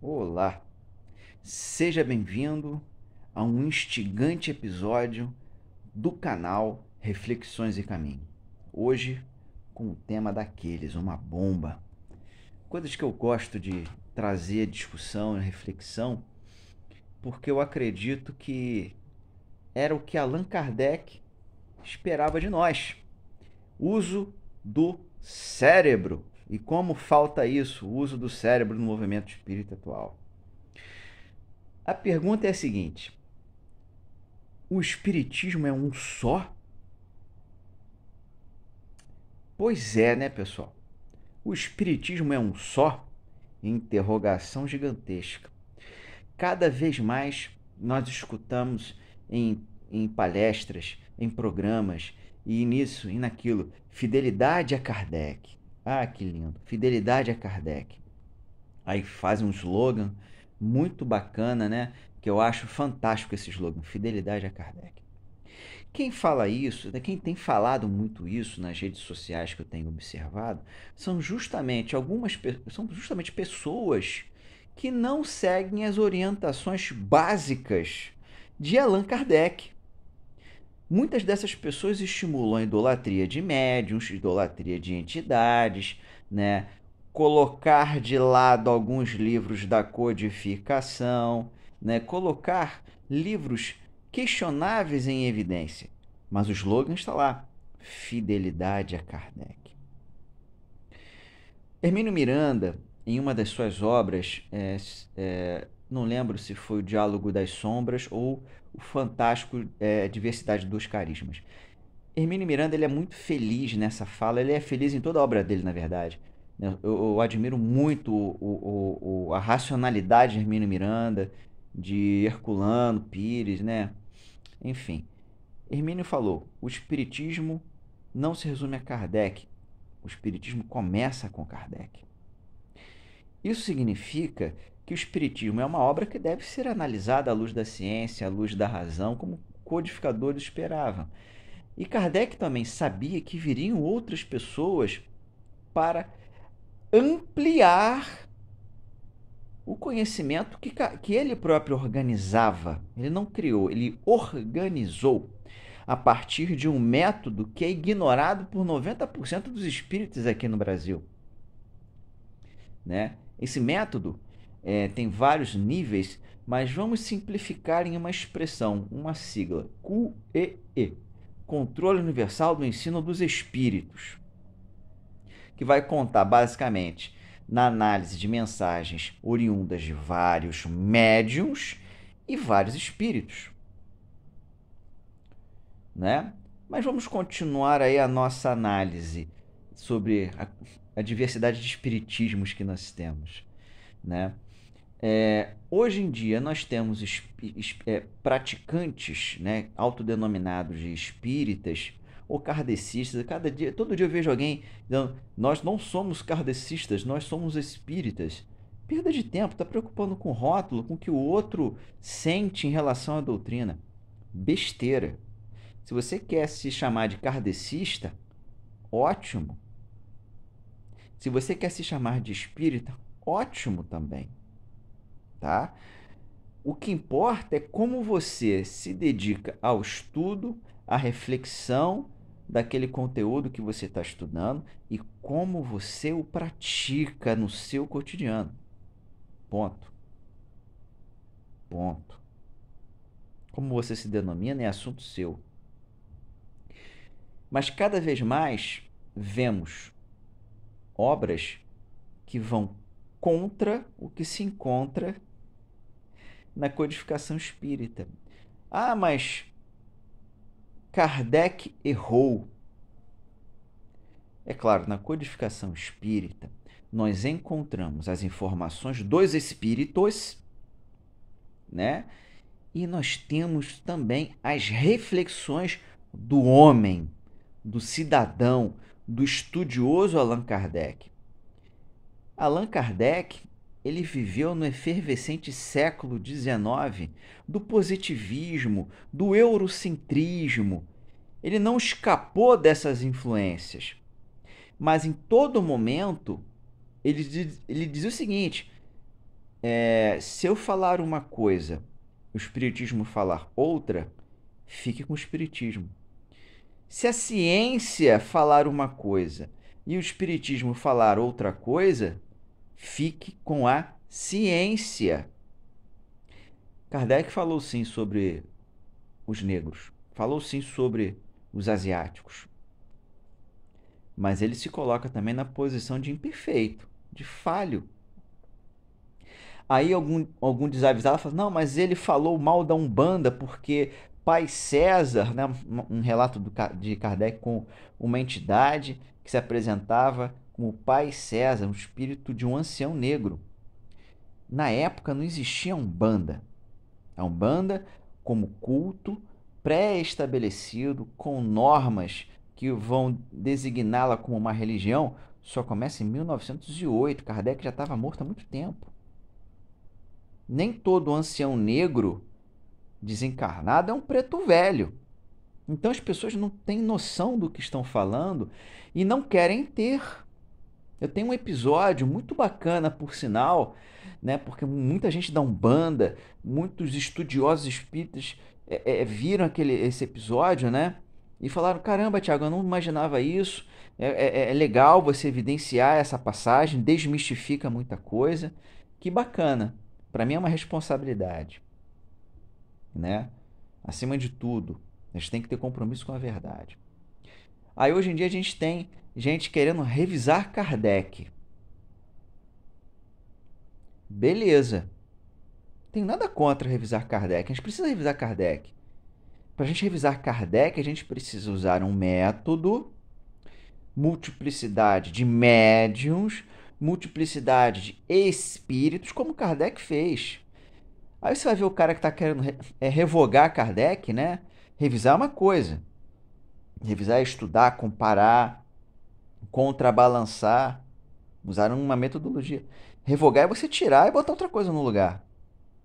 Olá! Seja bem-vindo a um instigante episódio do canal Reflexões e Caminho. Hoje, com o tema daqueles, uma bomba. Coisas que eu gosto de trazer discussão e reflexão, porque eu acredito que era o que Allan Kardec esperava de nós. Uso do cérebro e como falta isso, o uso do cérebro no movimento espírita atual. A pergunta é a seguinte: o espiritismo é um só? Pois é, né, pessoal? O espiritismo é um só? Interrogação gigantesca. Cada vez mais nós escutamos em, em palestras, em programas, e nisso e naquilo, fidelidade a Kardec ah, que lindo. Fidelidade a Kardec. Aí faz um slogan muito bacana, né? Que eu acho fantástico esse slogan, Fidelidade a Kardec. Quem fala isso, né, quem tem falado muito isso nas redes sociais que eu tenho observado, são justamente algumas são justamente pessoas que não seguem as orientações básicas de Allan Kardec. Muitas dessas pessoas estimulam a idolatria de médiums, idolatria de entidades, né? colocar de lado alguns livros da codificação, né? colocar livros questionáveis em evidência. Mas o slogan está lá: fidelidade a Kardec. Hermínio Miranda, em uma das suas obras, é, é, não lembro se foi o Diálogo das Sombras ou o Fantástico é, Diversidade dos Carismas. Hermínio Miranda ele é muito feliz nessa fala, ele é feliz em toda a obra dele, na verdade. Né? Eu, eu admiro muito o, o, o, a racionalidade de Hermínio Miranda, de Herculano, Pires, né? Enfim. Hermínio falou: o Espiritismo não se resume a Kardec. O Espiritismo começa com Kardec. Isso significa que o Espiritismo é uma obra que deve ser analisada à luz da ciência, à luz da razão, como o codificador esperava. E Kardec também sabia que viriam outras pessoas para ampliar o conhecimento que, que ele próprio organizava. Ele não criou, ele organizou a partir de um método que é ignorado por 90% dos espíritos aqui no Brasil. Né? Esse método é, tem vários níveis, mas vamos simplificar em uma expressão, uma sigla, QEE, Controle Universal do Ensino dos Espíritos, que vai contar basicamente na análise de mensagens oriundas de vários médiums e vários espíritos. Né? Mas vamos continuar aí a nossa análise sobre a, a diversidade de espiritismos que nós temos, né? É, hoje em dia nós temos é, praticantes, né, autodenominados de espíritas ou kardecistas. Cada dia, todo dia eu vejo alguém dizendo: nós não somos kardecistas, nós somos espíritas. Perda de tempo, está preocupando com o rótulo, com o que o outro sente em relação à doutrina. Besteira. Se você quer se chamar de kardecista, ótimo. Se você quer se chamar de espírita, ótimo também tá? O que importa é como você se dedica ao estudo, à reflexão daquele conteúdo que você está estudando e como você o pratica no seu cotidiano. Ponto. Ponto. Como você se denomina é assunto seu. Mas cada vez mais vemos obras que vão contra o que se encontra na codificação espírita. Ah, mas Kardec errou. É claro, na codificação espírita, nós encontramos as informações dos espíritos, né? E nós temos também as reflexões do homem, do cidadão, do estudioso Allan Kardec. Allan Kardec, ele viveu no efervescente século XIX do positivismo, do eurocentrismo. Ele não escapou dessas influências. Mas em todo momento, ele diz, ele diz o seguinte: é, se eu falar uma coisa, o Espiritismo falar outra, fique com o Espiritismo. Se a ciência falar uma coisa e o Espiritismo falar outra coisa, Fique com a ciência. Kardec falou sim sobre os negros, falou sim sobre os asiáticos. Mas ele se coloca também na posição de imperfeito, de falho. Aí algum, algum desavisado fala: não, mas ele falou mal da Umbanda porque Pai César, né, um relato do, de Kardec com uma entidade que se apresentava como o pai César, o espírito de um ancião negro. Na época não existia Umbanda. A Umbanda, como culto pré-estabelecido, com normas que vão designá-la como uma religião, só começa em 1908. Kardec já estava morto há muito tempo. Nem todo ancião negro desencarnado é um preto velho. Então as pessoas não têm noção do que estão falando e não querem ter. Eu tenho um episódio muito bacana, por sinal, né? Porque muita gente da Umbanda, muitos estudiosos espíritas é, é, viram aquele, esse episódio, né? E falaram: caramba, Tiago, eu não imaginava isso. É é, é, é, legal você evidenciar essa passagem, desmistifica muita coisa. Que bacana. Para mim é uma responsabilidade, né? Acima de tudo, a gente tem que ter compromisso com a verdade. Aí hoje em dia a gente tem gente querendo revisar Kardec. Beleza. Tem nada contra revisar Kardec. A gente precisa revisar Kardec. Para a gente revisar Kardec, a gente precisa usar um método, multiplicidade de médiums, multiplicidade de espíritos, como Kardec fez. Aí você vai ver o cara que está querendo é, revogar Kardec, né? Revisar é uma coisa revisar, estudar, comparar, contrabalançar. Usaram uma metodologia. Revogar é você tirar e botar outra coisa no lugar.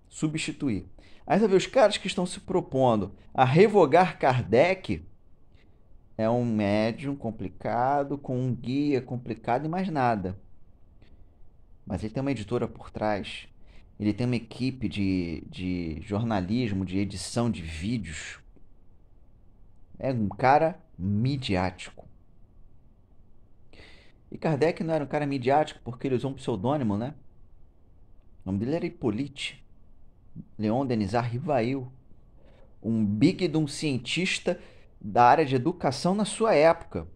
Substituir. Aí você vê os caras que estão se propondo a revogar Kardec. É um médium complicado, com um guia complicado e mais nada. Mas ele tem uma editora por trás. Ele tem uma equipe de, de jornalismo, de edição de vídeos. É um cara midiático. E Kardec não era um cara midiático porque ele usou um pseudônimo, né? O nome dele era Hippolyte Leon Denizar Rivail, um big de um cientista da área de educação na sua época.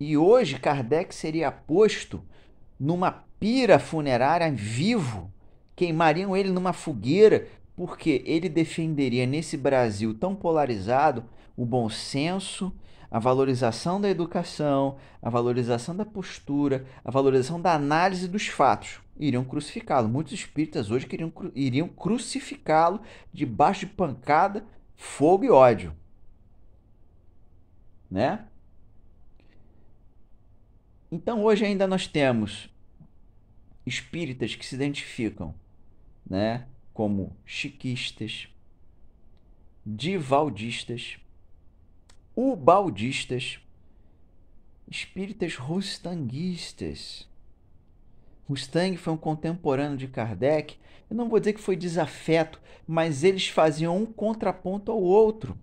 E hoje Kardec seria posto numa pira funerária vivo, queimariam ele numa fogueira, porque ele defenderia nesse Brasil tão polarizado o bom senso, a valorização da educação, a valorização da postura, a valorização da análise dos fatos. Iriam crucificá-lo. Muitos espíritas hoje queriam, iriam crucificá-lo debaixo de pancada, fogo e ódio. Né? Então hoje ainda nós temos espíritas que se identificam, né, como chiquistas, divaldistas, ubaldistas, espíritas rustanguistas. Rustang foi um contemporâneo de Kardec. Eu não vou dizer que foi desafeto, mas eles faziam um contraponto ao outro.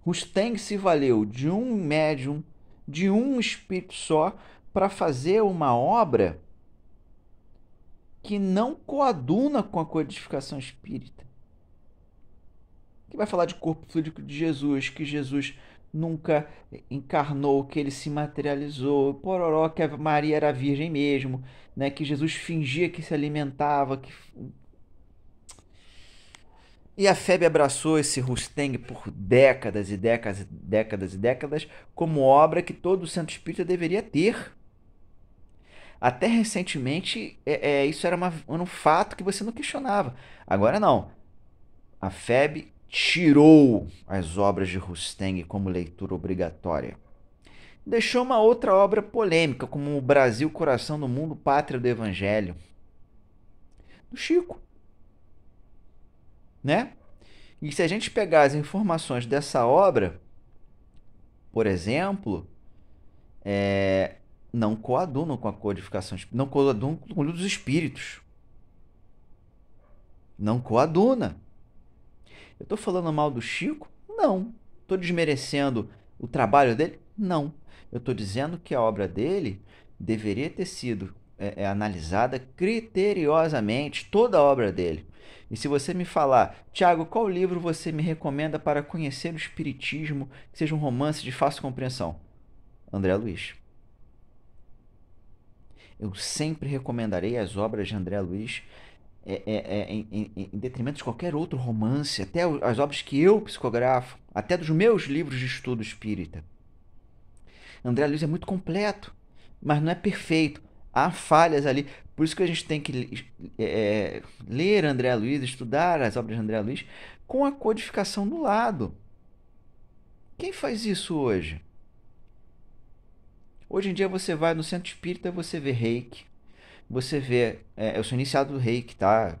Rustang se valeu de um médium, de um espírito só, para fazer uma obra que não coaduna com a codificação espírita. Que vai falar de corpo fluido de Jesus, que Jesus nunca encarnou, que ele se materializou, pororó, que a Maria era virgem mesmo, né? que Jesus fingia que se alimentava. Que... E a Febe abraçou esse Rusteng por décadas e décadas, e décadas e décadas como obra que todo Santo espírita deveria ter. Até recentemente, é, é isso era uma, um fato que você não questionava. Agora não. A FEB tirou as obras de Rusteng como leitura obrigatória. Deixou uma outra obra polêmica, como O Brasil, Coração do Mundo, Pátria do Evangelho, do Chico. Né? E se a gente pegar as informações dessa obra, por exemplo, é, não coadunam com a codificação, não coadunam com o livro dos espíritos. Não coaduna. Eu tô falando mal do Chico? Não. Tô desmerecendo o trabalho dele? Não. Eu tô dizendo que a obra dele deveria ter sido é, é, analisada criteriosamente, toda a obra dele. E se você me falar, Tiago, qual livro você me recomenda para conhecer o Espiritismo que seja um romance de fácil compreensão? André Luiz. Eu sempre recomendarei as obras de André Luiz é, é, é em, em, detrimento de qualquer outro romance, até as obras que eu psicografo, até dos meus livros de estudo espírita. André Luiz é muito completo, mas não é perfeito. Há falhas ali. Por isso que a gente tem que é, é ler André Luiz, estudar as obras de André Luiz com a codificação do lado. Quem faz isso hoje? Hoje em dia você vai no centro espírita, você vê reiki, você vê, é, eu sou iniciado do reiki, tá?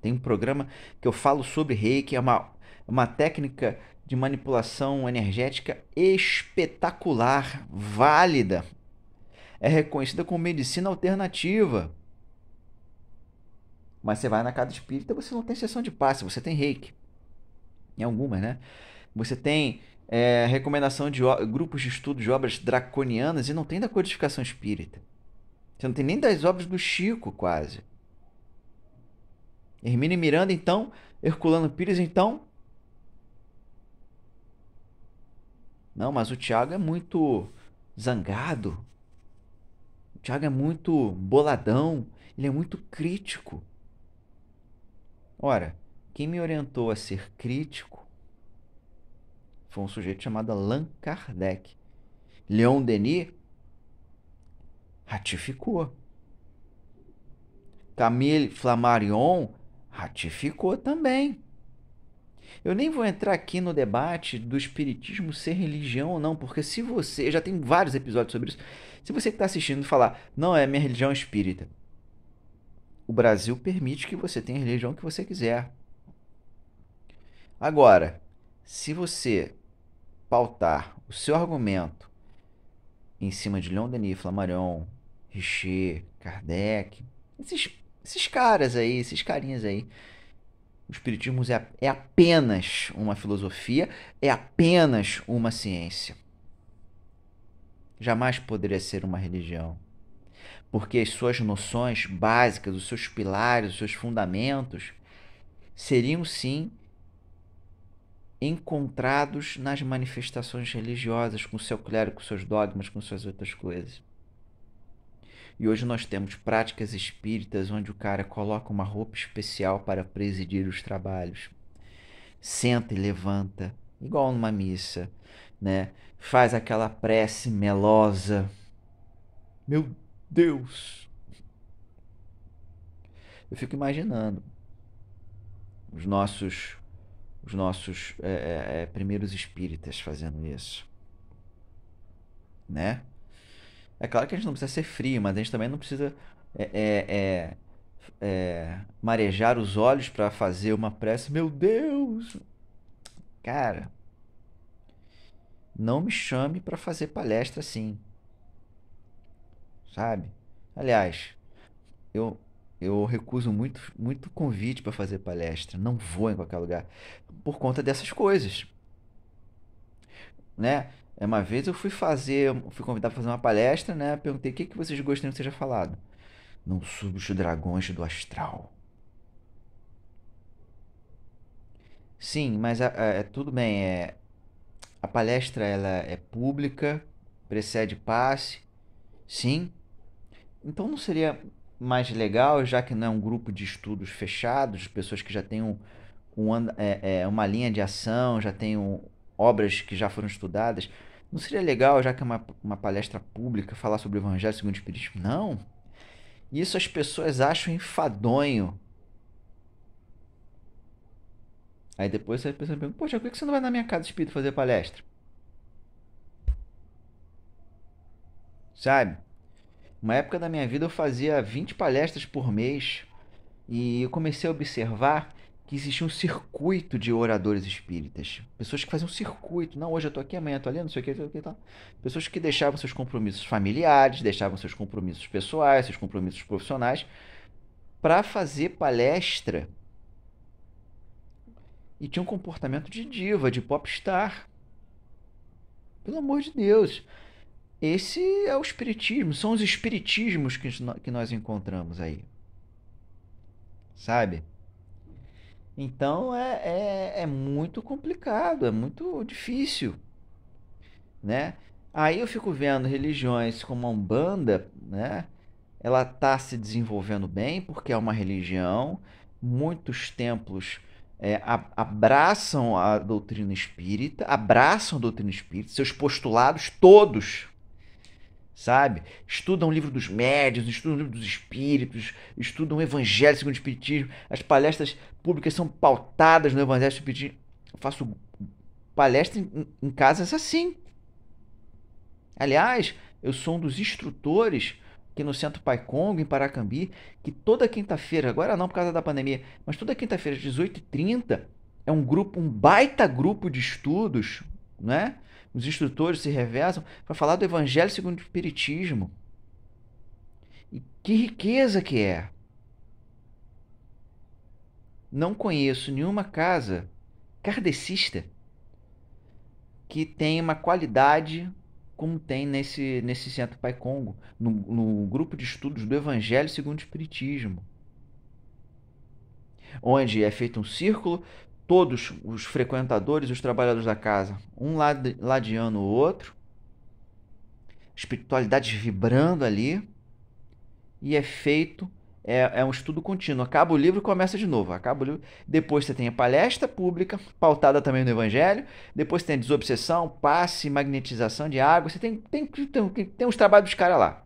Tem um programa que eu falo sobre reiki, é uma, uma técnica de manipulação energética espetacular, válida. É reconhecida como medicina alternativa. Mas você vai na casa espírita, você não tem sessão de passe, você tem reiki. Em algumas, né? Você tem é, recomendação de grupos de estudo de obras draconianas e não tem da codificação espírita. Você não tem nem das obras do Chico, quase. Hermine Miranda, então. Herculano Pires, então. Não, mas o Thiago é muito zangado. O Thiago é muito boladão. Ele é muito crítico. Ora, quem me orientou a ser crítico foi um sujeito chamado Allan Kardec. Leon Denis ratificou. Camille Flammarion ratificou também. Eu nem vou entrar aqui no debate do espiritismo ser religião ou não, porque se você, já tem vários episódios sobre isso. Se você que está assistindo falar, não é minha religião espírita, o Brasil permite que você tenha a religião que você quiser. Agora, se você pautar o seu argumento em cima de Leon Denis, Flamarion, Richer, Kardec, esses, esses caras aí, esses carinhas aí. O Espiritismo é, é apenas uma filosofia, é apenas uma ciência. Jamais poderia ser uma religião. Porque as suas noções básicas, os seus pilares, os seus fundamentos seriam sim encontrados nas manifestações religiosas, com seu clero, com seus dogmas, com suas outras coisas. E hoje nós temos práticas espíritas onde o cara coloca uma roupa especial para presidir os trabalhos. Senta e levanta, igual numa missa, né? Faz aquela prece melosa. Meu Deus! Eu fico imaginando os nossos os nossos é, é, é, primeiros espíritas fazendo isso. Né? É claro que a gente não precisa ser frio, mas a gente também não precisa é, é, é marejar os olhos para fazer uma prece. Meu Deus! Cara, não me chame para fazer palestra assim. Sabe? Aliás, eu eu recuso muito, muito convite para fazer palestra. Não vou em qualquer lugar. Por conta dessas coisas. Né? É, uma vez eu fui fazer, fui convidado para fazer uma palestra, né? Perguntei o que, que vocês gostariam que seja falado. Não os dragões do astral. Sim, mas a, a, é, tudo bem. É, a palestra ela é pública, precede passe. Sim. Então não seria mais legal, já que não é um grupo de estudos fechados, pessoas que já têm um, um é, é, uma linha de ação, já têm um, obras que já foram estudadas. Não seria legal, já que é uma, uma palestra pública, falar sobre o Evangelho segundo o Espiritismo? Não. Isso as pessoas acham enfadonho. Aí depois as pessoas perguntam, poxa, por que você não vai na minha casa espírita fazer palestra? Sabe? Uma época da minha vida eu fazia 20 palestras por mês e eu comecei a observar que existia um circuito de oradores espíritas. Pessoas que faziam um circuito. Não, hoje eu tô aqui, amanhã eu tô ali, não sei o que, não sei o que tá. Pessoas que deixavam seus compromissos familiares, deixavam seus compromissos pessoais, seus compromissos profissionais, para fazer palestra. E tinha um comportamento de diva, de popstar. Pelo amor de Deus. Esse é o espiritismo, são os espiritismos que, que nós encontramos aí. Sabe? Então é, é, é, muito complicado, é muito difícil, né? Aí eu fico vendo religiões como a Umbanda, né? Ela está se desenvolvendo bem porque é uma religião, muitos templos é, abraçam a doutrina espírita, abraçam a doutrina espírita, seus postulados todos, sabe? Estudam o livro dos médios, estudam o livro dos espíritos, estudam o evangelho segundo o espiritismo. As palestras públicas são pautadas no evangelho segundo o espiritismo. Eu faço palestra em, em casas assim. Aliás, eu sou um dos instrutores aqui no Centro Pai Congo, em Paracambi, que toda quinta-feira, agora não por causa da pandemia, mas toda quinta-feira às 18h30 é um grupo, um baita grupo de estudos, né? os instrutores se revezam para falar do Evangelho segundo o Espiritismo. E que riqueza que é! Não conheço nenhuma casa kardecista que tenha uma qualidade como tem nesse, nesse Centro Pai Congo, no, no grupo de estudos do Evangelho segundo o Espiritismo onde é feito um círculo todos os frequentadores, os trabalhadores da casa, um de ladeando o outro, espiritualidades vibrando ali, e é feito, é, é, um estudo contínuo. Acaba o livro e começa de novo. Acaba o livro. Depois você tem a palestra pública, pautada também no Evangelho. Depois você tem a desobsessão, passe, magnetização de água. Você tem, tem, tem, tem uns trabalhos dos caras lá.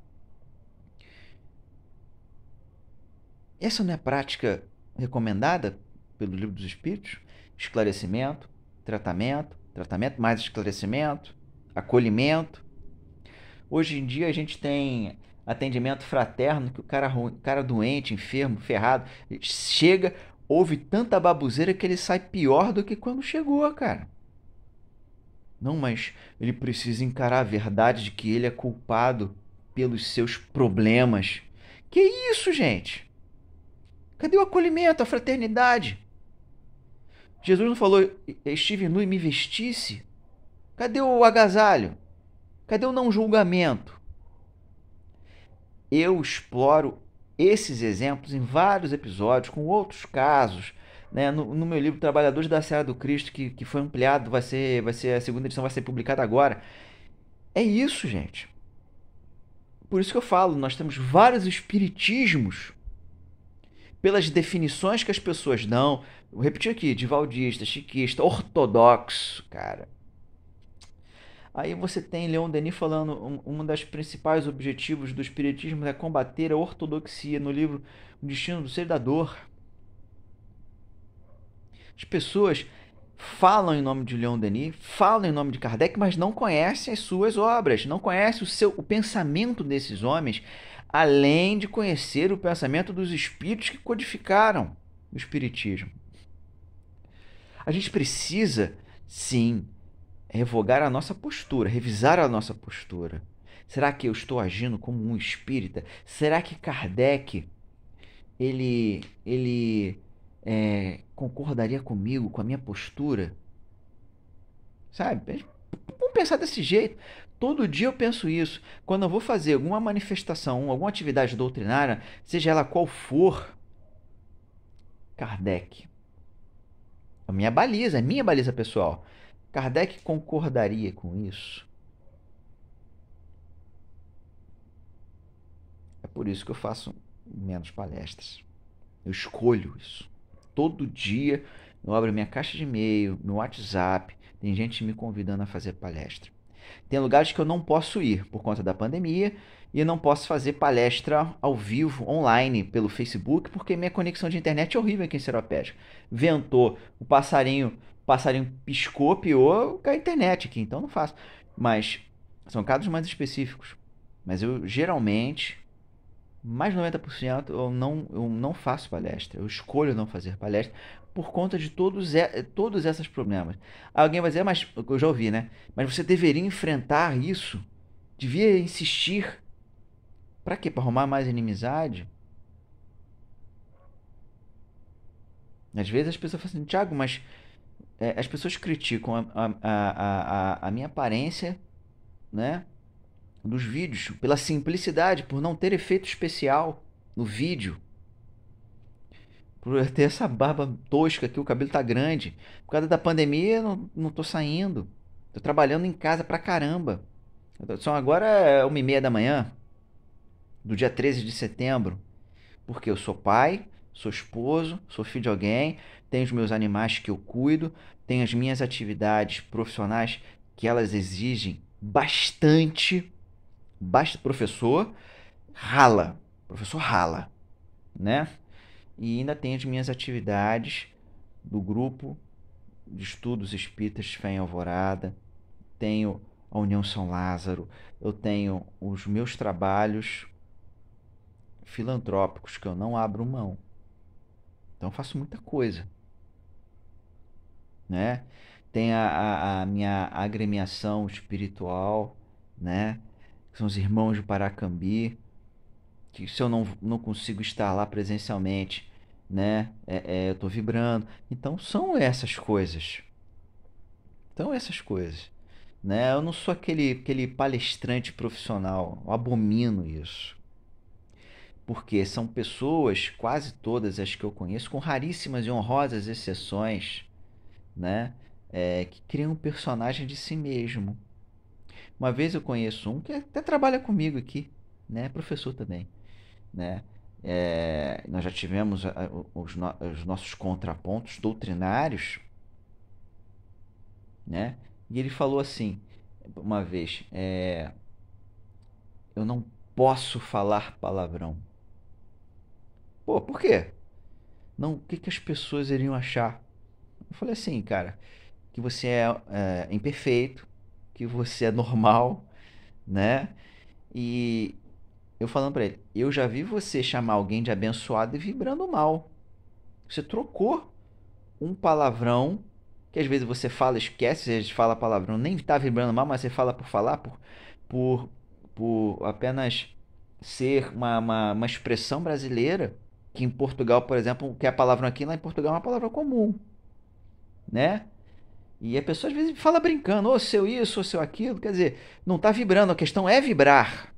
Essa não é a prática recomendada pelo Livro dos Espíritos? esclarecimento, tratamento, tratamento, mais esclarecimento, acolhimento. Hoje em dia a gente tem atendimento fraterno que o cara, cara doente, enfermo, ferrado, chega, ouve tanta baboseira que ele sai pior do que quando chegou, cara. Não, mas ele precisa encarar a verdade de que ele é culpado pelos seus problemas. Que isso, gente? Cadê o acolhimento, a fraternidade? Jesus não falou, estive nu e me vestisse? Cadê o agasalho? Cadê o não julgamento? Eu exploro esses exemplos em vários episódios, com outros casos, né? no, no, meu livro Trabalhadores da Serra do Cristo, que, que foi ampliado, vai ser, vai ser a segunda edição, vai ser publicada agora. É isso, gente. Por isso que eu falo, nós temos vários espiritismos pelas definições que as pessoas dão. Vou repetir aqui: divaldista, chiquista, ortodoxo, cara. Aí você tem Leon Denis falando um, um dos principais objetivos do espiritismo é combater a ortodoxia no livro O Destino do Ser da Dor. As pessoas falam em nome de Leon Denis, falam em nome de Kardec, mas não conhecem as suas obras, não conhecem o, seu, o pensamento desses homens, além de conhecer o pensamento dos espíritos que codificaram o espiritismo. A gente precisa, sim, revogar a nossa postura, revisar a nossa postura. Será que eu estou agindo como um espírita? Será que Kardec ele ele é, concordaria comigo com a minha postura? Sabe? Vamos pensar desse jeito. Todo dia eu penso isso. Quando eu vou fazer alguma manifestação, alguma atividade doutrinária, seja ela qual for, Kardec. A minha baliza, a minha baliza pessoal. Kardec concordaria com isso? É por isso que eu faço menos palestras. Eu escolho isso. Todo dia eu abro minha caixa de e-mail, meu WhatsApp, tem gente me convidando a fazer palestra. Tem lugares que eu não posso ir por conta da pandemia e não posso fazer palestra ao vivo, online, pelo Facebook, porque minha conexão de internet é horrível aqui em Seropédica. Ventou, o passarinho, o passarinho piscou, piou, cai a internet aqui, então não faço. Mas são casos mais específicos. Mas eu geralmente mais 90% eu não, eu não faço palestra, eu escolho não fazer palestra por conta de todos, todos esses problemas. Alguém vai dizer, ah, mas eu já ouvi, né? Mas você deveria enfrentar isso, devia insistir. Para quê? Para arrumar mais inimizade? Às vezes as pessoas falam assim, Tiago, mas é, as pessoas criticam a, a, a, a minha aparência, né? dos vídeos, pela simplicidade, por não ter efeito especial no vídeo. Por ter essa barba tosca aqui, o cabelo tá grande. Por causa da pandemia, não, não tô saindo. Tô trabalhando em casa pra caramba. São agora é uma e meia da manhã, do dia 13 de setembro. Porque eu sou pai, sou esposo, sou filho de alguém, tenho os meus animais que eu cuido, tenho as minhas atividades profissionais que elas exigem bastante basta professor rala, professor rala, né? E ainda tem as minhas atividades do grupo de estudos espíritas Fé em Alvorada, tenho a União São Lázaro, eu tenho os meus trabalhos filantrópicos que eu não abro mão. Então faço muita coisa. Né? Tem a, a, a minha agremiação espiritual, né? são os irmãos do Paracambi, que se eu não, não consigo estar lá presencialmente, né, é, é, eu estou vibrando. Então são essas coisas. Então essas coisas. Né? Eu não sou aquele, aquele palestrante profissional, eu abomino isso. Porque são pessoas, quase todas as que eu conheço, com raríssimas e honrosas exceções, né? É, que criam um personagem de si mesmo uma vez eu conheço um que até trabalha comigo aqui, né? É professor também, né? É, nós já tivemos ah, os, no, os, nossos contrapontos doutrinários, né? E ele falou assim, uma vez, é, eu não posso falar palavrão. Pô, por quê? Não, o que, que as pessoas iriam achar? Eu falei assim, cara, que você é, é imperfeito, que você é normal, né? E eu falando para ele, eu já vi você chamar alguém de abençoado e vibrando mal. Você trocou um palavrão que às vezes você fala, esquece, você fala palavrão, nem tá vibrando mal, mas você fala por falar, por, por, por apenas ser uma, uma, uma expressão brasileira, que em Portugal, por exemplo, que é palavra aqui, lá em Portugal é uma palavra comum, né? E a pessoa às vezes fala brincando, ou oh, seu isso, ou seu aquilo, quer dizer, não está vibrando, a questão é vibrar.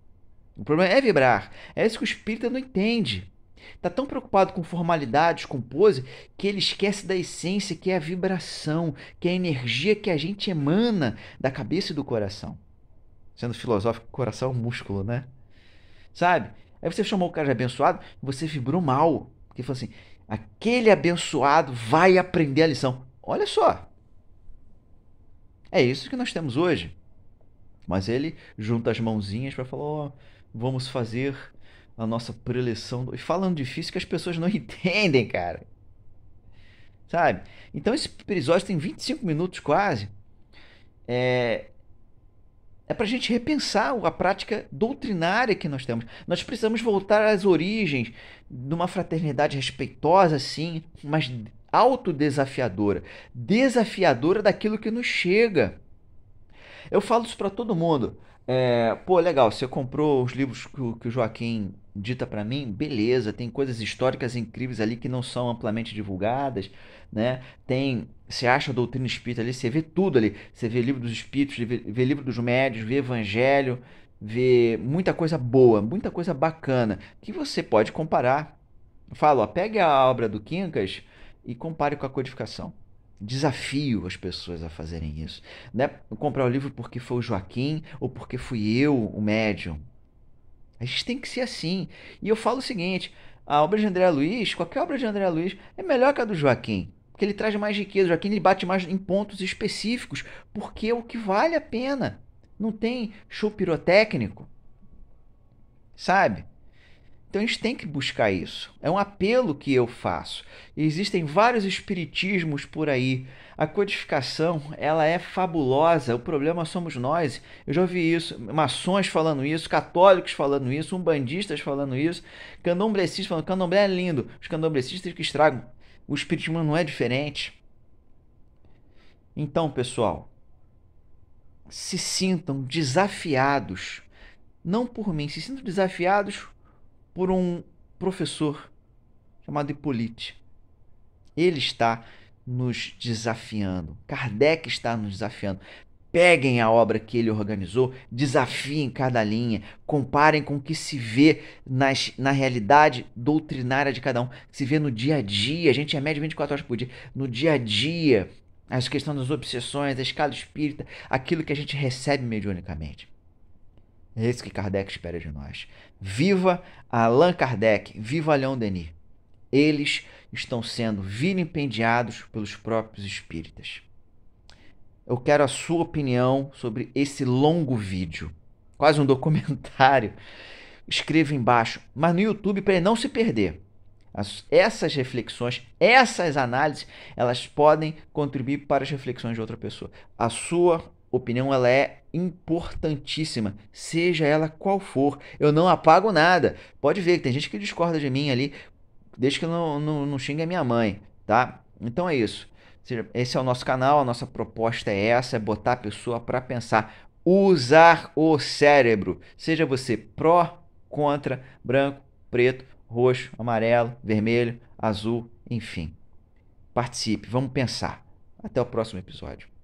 O problema é vibrar. É isso que o espírita não entende. Está tão preocupado com formalidades, com pose, que ele esquece da essência, que é a vibração, que é a energia que a gente emana da cabeça e do coração. Sendo filosófico, coração é um músculo, né? Sabe? Aí você chamou o cara de abençoado, você vibrou mal. Porque falou assim: aquele abençoado vai aprender a lição. Olha só, é isso que nós temos hoje. Mas ele junta as mãozinhas para falar: ó, oh, vamos fazer a nossa preleção. E falando difícil que as pessoas não entendem, cara. Sabe? Então esse episódio tem 25 minutos quase. É. É para a gente repensar a prática doutrinária que nós temos. Nós precisamos voltar às origens de uma fraternidade respeitosa, sim, mas autodesafiadora, desafiadora daquilo que nos chega. Eu falo isso para todo mundo. É, pô, legal, você comprou os livros que, o Joaquim dita para mim, beleza, tem coisas históricas incríveis ali que não são amplamente divulgadas, né? Tem, você acha a doutrina espírita ali, você vê tudo ali, você vê livro dos espíritos, vê, vê livro dos médios, vê evangelho, vê muita coisa boa, muita coisa bacana, que você pode comparar. Eu falo, ó, pegue a obra do Quincas, e compare com a codificação. Desafio as pessoas a fazerem isso. Né? Não é comprar o livro porque foi o Joaquim ou porque fui eu o médium. A gente tem que ser assim. E eu falo o seguinte: a obra de André Luiz, qualquer obra de André Luiz, é melhor que a do Joaquim. Porque ele traz mais riqueza. O Joaquim ele bate mais em pontos específicos. Porque é o que vale a pena. Não tem show pirotécnico. Sabe? Então a gente tem que buscar isso. É um apelo que eu faço. Existem vários espiritismos por aí. A codificação, ela é fabulosa. O problema somos nós. Eu já ouvi isso, maçons falando isso, católicos falando isso, umbandistas falando isso, candomblecistas falando, candomblé é lindo. Os candomblecistas que estragam. O espiritismo não é diferente. Então, pessoal, se sintam desafiados, não por mim, se sintam desafiados por um professor chamado Hippolyte. Ele está nos desafiando. Kardec está nos desafiando. Peguem a obra que ele organizou, desafiem cada linha, comparem com o que se vê nas, na realidade doutrinária de cada um, se vê no dia a dia. A gente é médio 24 horas por dia. No dia a dia, as questões das obsessões, a escala espírita, aquilo que a gente recebe mediunicamente. É isso que Kardec espera de nós. Viva Allan Kardec, viva Leon Denis. Eles estão sendo vilipendiados pelos próprios espíritas. Eu quero a sua opinião sobre esse longo vídeo, quase um documentário. Escreva embaixo, mas no YouTube para ele não se perder. As, essas reflexões, essas análises, elas podem contribuir para as reflexões de outra pessoa. A sua Opinião ela é importantíssima, seja ela qual for. Eu não apago nada. Pode ver que tem gente que discorda de mim ali, desde que não, não, não xingue a minha mãe, tá? Então é isso. Esse é o nosso canal, a nossa proposta é essa, é botar a pessoa para pensar, usar o cérebro. Seja você pró, contra, branco, preto, roxo, amarelo, vermelho, azul, enfim. Participe, vamos pensar. Até o próximo episódio.